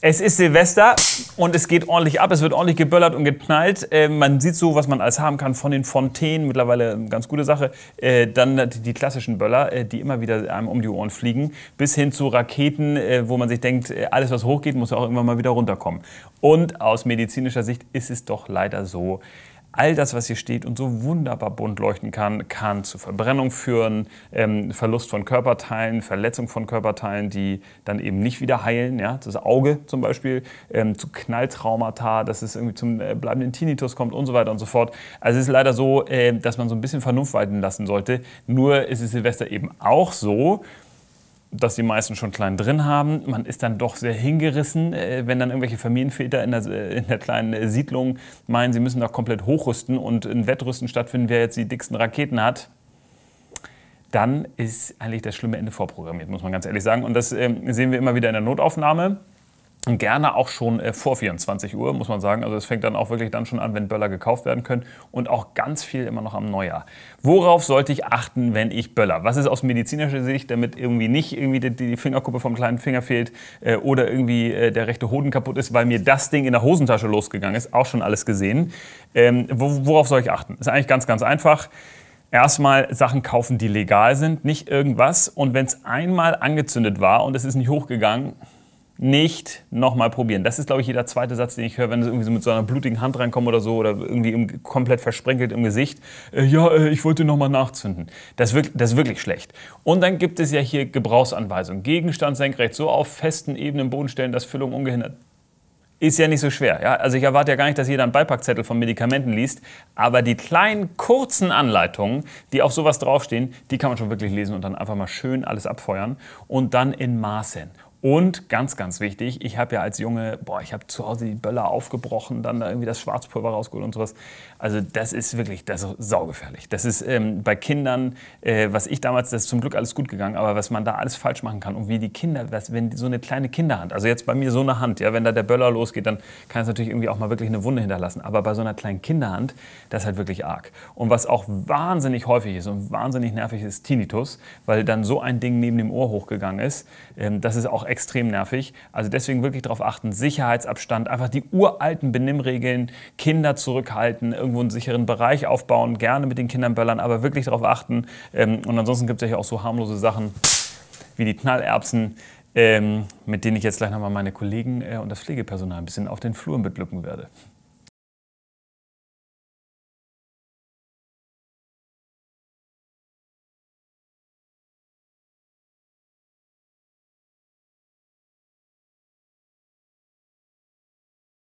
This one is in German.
Es ist Silvester und es geht ordentlich ab. Es wird ordentlich geböllert und geknallt. Äh, man sieht so, was man alles haben kann von den Fontänen, mittlerweile eine ganz gute Sache. Äh, dann die, die, klassischen Böller, äh, die immer wieder einem um die Ohren fliegen, bis hin zu Raketen, äh, wo man sich denkt, äh, alles, was hochgeht, muss ja auch irgendwann mal wieder runterkommen. Und aus medizinischer Sicht ist es doch leider so, all das, was hier steht und so wunderbar bunt leuchten kann, kann zu Verbrennung führen, ähm, Verlust von Körperteilen, Verletzung von Körperteilen, die dann eben nicht wieder heilen. Ja? Das Auge zum Beispiel, ähm, zu Knalltraumata, dass es irgendwie zum äh, bleibenden Tinnitus kommt und so weiter und so fort. Also es ist leider so, äh, dass man so ein bisschen Vernunft walten lassen sollte. Nur ist es Silvester eben auch so, das die meisten schon klein drin haben. Man ist dann doch sehr hingerissen, äh, wenn dann irgendwelche Familienväter in der, äh, in der kleinen äh, Siedlung meinen, sie müssen da komplett hochrüsten und ein Wettrüsten stattfinden, wer jetzt die dicksten Raketen hat. Dann ist eigentlich das schlimme Ende vorprogrammiert, muss man ganz ehrlich sagen. Und das ähm, sehen wir immer wieder in der Notaufnahme. Gerne auch schon äh, vor 24 Uhr, muss man sagen. Also es fängt dann auch wirklich dann schon an, wenn Böller gekauft werden können und auch ganz viel immer noch am Neujahr. Worauf sollte ich achten, wenn ich Böller? Was ist aus medizinischer Sicht, damit irgendwie nicht irgendwie die, die Fingerkuppe vom kleinen Finger fehlt äh, oder irgendwie äh, der rechte Hoden kaputt ist, weil mir das Ding in der Hosentasche losgegangen ist? Auch schon alles gesehen. Ähm, worauf soll ich achten? Ist eigentlich ganz, ganz einfach erstmal Sachen kaufen, die legal sind, nicht irgendwas. Und wenn es einmal angezündet war und es ist nicht hochgegangen, nicht nochmal probieren. Das ist, glaube ich, jeder zweite Satz, den ich höre, wenn sie irgendwie so mit so einer blutigen Hand reinkommen oder so oder irgendwie komplett versprenkelt im Gesicht. Äh, ja, äh, ich wollte nochmal nachzünden. Das ist, wirklich, das ist wirklich schlecht. Und dann gibt es ja hier Gebrauchsanweisungen. Gegenstand senkrecht so auf festen Ebenen Boden stellen, dass Füllung ungehindert ist ja nicht so schwer. Ja? Also ich erwarte ja gar nicht, dass jeder einen Beipackzettel von Medikamenten liest, aber die kleinen kurzen Anleitungen, die auf sowas draufstehen, die kann man schon wirklich lesen und dann einfach mal schön alles abfeuern und dann in Maßen und ganz, ganz wichtig, ich habe ja als Junge, boah, ich habe zu Hause die Böller aufgebrochen, dann da irgendwie das Schwarzpulver rausgeholt und sowas. Also das ist wirklich, das ist saugefährlich. Das ist ähm, bei Kindern, äh, was ich damals, das ist zum Glück alles gut gegangen, aber was man da alles falsch machen kann und wie die Kinder, was, wenn so eine kleine Kinderhand, also jetzt bei mir so eine Hand, ja, wenn da der Böller losgeht, dann kann es natürlich irgendwie auch mal wirklich eine Wunde hinterlassen. Aber bei so einer kleinen Kinderhand, das ist halt wirklich arg. Und was auch wahnsinnig häufig ist und wahnsinnig nervig ist, Tinnitus, weil dann so ein Ding neben dem Ohr hochgegangen ist, ähm, das ist auch echt extrem nervig. Also deswegen wirklich darauf achten, Sicherheitsabstand, einfach die uralten Benimmregeln, Kinder zurückhalten, irgendwo einen sicheren Bereich aufbauen, gerne mit den Kindern böllern, aber wirklich darauf achten. Ähm, und ansonsten gibt es ja hier auch so harmlose Sachen wie die Knallerbsen, ähm, mit denen ich jetzt gleich nochmal meine Kollegen äh, und das Pflegepersonal ein bisschen auf den Fluren beglücken werde.